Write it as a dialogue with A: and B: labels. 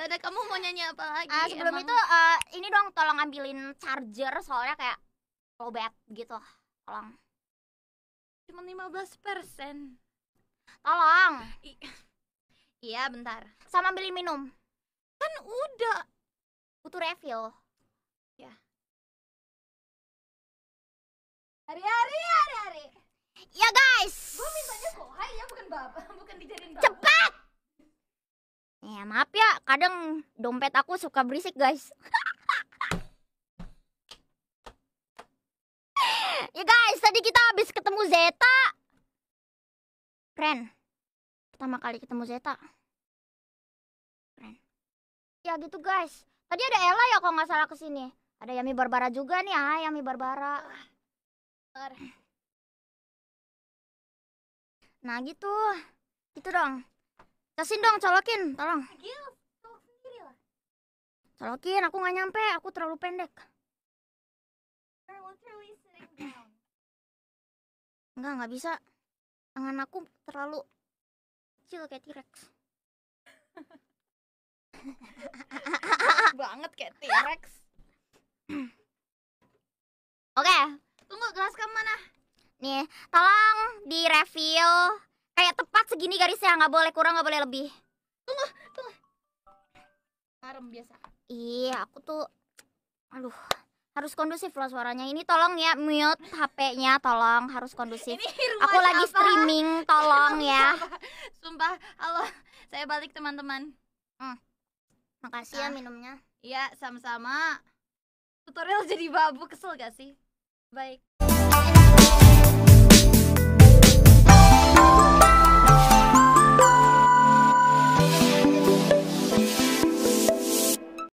A: ada kamu mau nyanyi apa lagi? Uh, sebelum emang? itu uh, ini dong tolong ambilin charger soalnya kayak lowbat gitu. Tolong.
B: Cuma 15 Tolong. iya bentar. Sama ambilin minum. Kan udah. Butuh refill. Ya. Hari-hari, hari-hari. Ya guys,
A: Ya maaf ya, kadang dompet aku suka berisik guys
B: Ya guys, tadi kita habis ketemu Zeta Keren Pertama kali ketemu Zeta Keren Ya gitu guys Tadi ada Ella ya kalau nggak salah kesini Ada Yami Barbara juga nih ah Yami Barbara Nah gitu Gitu dong tasin dong, colokin, tolong. Colokin, aku nggak nyampe, aku terlalu pendek. Enggak, nggak bisa. Tangan aku terlalu kecil kayak T-Rex. banget kayak T-Rex. Oke, tunggu gelas kamu mana?
A: Nih, tolong di review Kayak tepat segini garisnya, nggak boleh kurang, nggak boleh lebih. Tunggu, tunggu. Arem biasa. Iya, aku tuh, aduh, harus kondusif loh suaranya. Ini tolong ya mute HP-nya, tolong harus kondusif. aku lagi lagi streaming, tolong ya. Sumpah, halo, saya balik teman-teman. Hmm. Makasih ya ah. ya minumnya. Iya, sama-sama. Tutorial jadi babu, kesel gak sih? Baik.